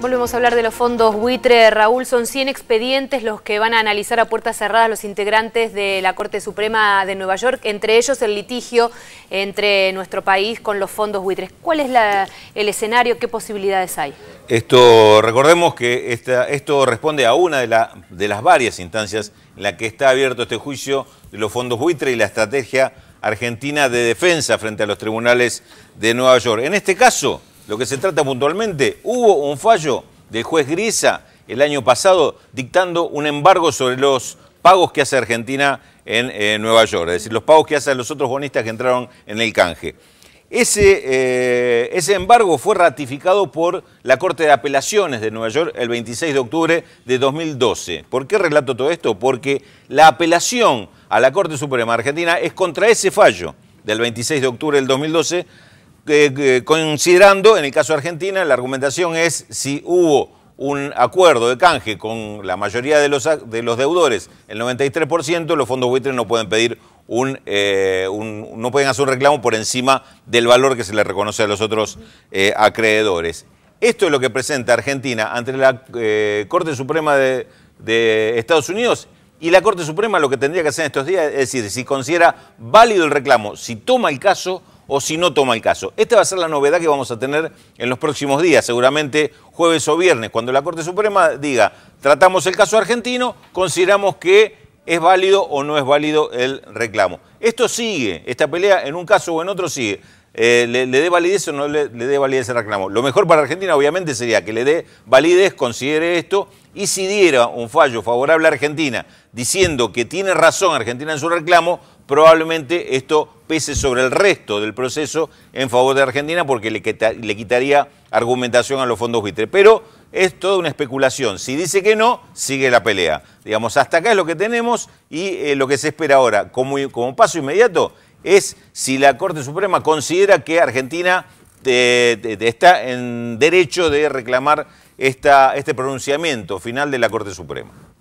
Volvemos a hablar de los fondos buitre. Raúl, son 100 expedientes los que van a analizar a puertas cerradas los integrantes de la Corte Suprema de Nueva York, entre ellos el litigio entre nuestro país con los fondos buitres. ¿Cuál es el escenario? ¿Qué posibilidades hay? Esto, recordemos que esto responde a una de, de las varias instancias en la que está abierto este juicio de los fondos buitre y la estrategia argentina de defensa frente a los tribunales de Nueva York. En este caso lo que se trata puntualmente, hubo un fallo del juez Grisa el año pasado dictando un embargo sobre los pagos que hace Argentina en eh, Nueva York, es decir, los pagos que hacen los otros bonistas que entraron en el canje. Ese, eh, ese embargo fue ratificado por la Corte de Apelaciones de Nueva York el 26 de octubre de 2012. ¿Por qué relato todo esto? Porque la apelación a la Corte Suprema Argentina es contra ese fallo del 26 de octubre del 2012 eh, considerando, en el caso de Argentina, la argumentación es si hubo un acuerdo de canje con la mayoría de los, deudores, el 93%, los fondos buitres no pueden pedir eh, un, no pueden hacer un reclamo por encima del valor que se le reconoce a los otros eh, acreedores. Esto es lo que presenta Argentina ante la Corte Suprema de, de, Estados Unidos y la Corte Suprema lo que tendría que hacer en estos días es decir, si considera válido el reclamo, si toma el caso o si no toma el caso. Esta va a ser la novedad que vamos a tener en los próximos días, seguramente jueves o viernes, cuando la Corte Suprema diga, tratamos el caso argentino, consideramos que es válido o no es válido el reclamo. Esto sigue, esta pelea en un caso o en otro sigue. Eh, le, dé validez o no le, le dé validez el reclamo. Lo mejor para Argentina obviamente sería que le dé validez, considere esto, y si diera un fallo favorable a Argentina diciendo que tiene razón Argentina en su reclamo, probablemente esto pese sobre el resto del proceso en favor de Argentina porque le, quitaría argumentación a los fondos buitres. Pero es toda una especulación. Si dice que no, sigue la pelea. Digamos, hasta acá es lo que tenemos y eh, lo que se espera ahora como, como paso inmediato es si la Corte Suprema considera que Argentina eh, está en derecho de reclamar esta, este pronunciamiento final de la Corte Suprema.